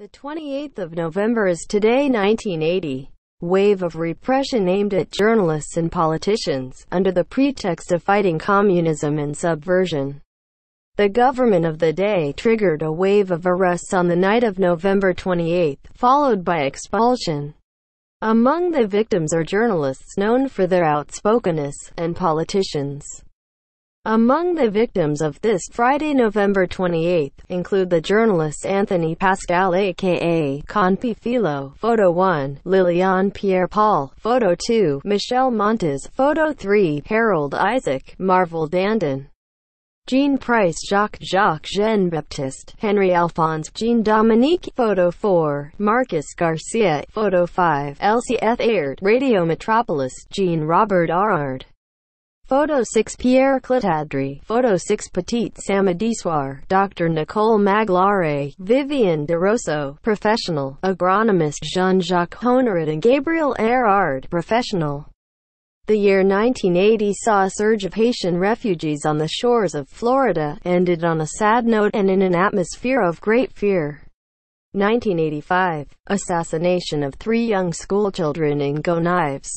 The 28th of November is today 1980. Wave of repression aimed at journalists and politicians, under the pretext of fighting communism and subversion. The government of the day triggered a wave of arrests on the night of November 28, followed by expulsion. Among the victims are journalists known for their outspokenness, and politicians. Among the victims of this Friday, November 28, include the journalists Anthony Pascal aka Conpi Filo, Photo 1, Lillian Pierre-Paul, Photo 2, Michelle Montes, Photo 3, Harold Isaac, Marvel Dandon. Jean Price Jacques Jacques Jean Baptiste Henry Alphonse Jean Dominique Photo 4 Marcus Garcia Photo 5 LCF Aird Radio Metropolis Jean Robert Arard Photo 6 Pierre Clitadri, Photo 6 Petite Samadiswar, Dr. Nicole Maglare, Vivian DeRosso, Professional, Agronomist Jean-Jacques Honorat and Gabriel Erard, Professional. The year 1980 saw a surge of Haitian refugees on the shores of Florida, ended on a sad note and in an atmosphere of great fear. 1985 – Assassination of three young schoolchildren in Go Knives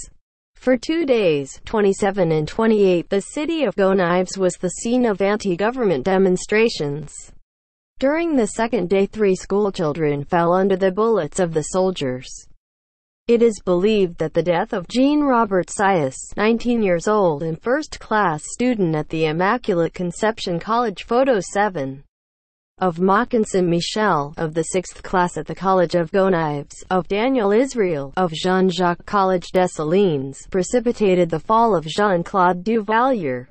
for two days, 27 and 28, the city of Gonives was the scene of anti-government demonstrations. During the second day three schoolchildren fell under the bullets of the soldiers. It is believed that the death of Jean Robert Sias, 19 years old and first-class student at the Immaculate Conception College Photo 7, of Mackinson Michel, of the 6th class at the College of Gonives, of Daniel Israel, of Jean-Jacques College Dessalines, precipitated the fall of Jean-Claude Duvalier.